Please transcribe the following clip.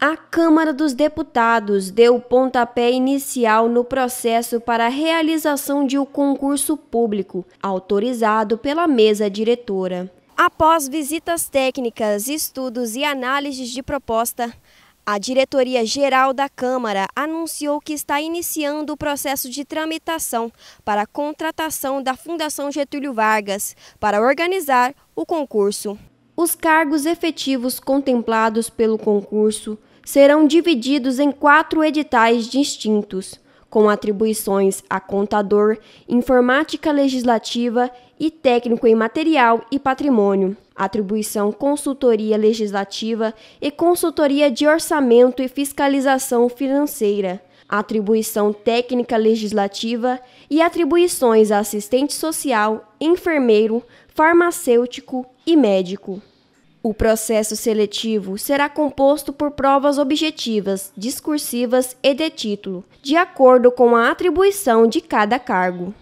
a Câmara dos Deputados deu pontapé inicial no processo para a realização de um concurso público, autorizado pela mesa diretora. Após visitas técnicas, estudos e análises de proposta, a diretoria-geral da Câmara anunciou que está iniciando o processo de tramitação para a contratação da Fundação Getúlio Vargas para organizar o concurso. Os cargos efetivos contemplados pelo concurso serão divididos em quatro editais distintos, com atribuições a contador, informática legislativa e técnico em material e patrimônio, atribuição consultoria legislativa e consultoria de orçamento e fiscalização financeira atribuição técnica legislativa e atribuições a assistente social, enfermeiro, farmacêutico e médico. O processo seletivo será composto por provas objetivas, discursivas e de título, de acordo com a atribuição de cada cargo.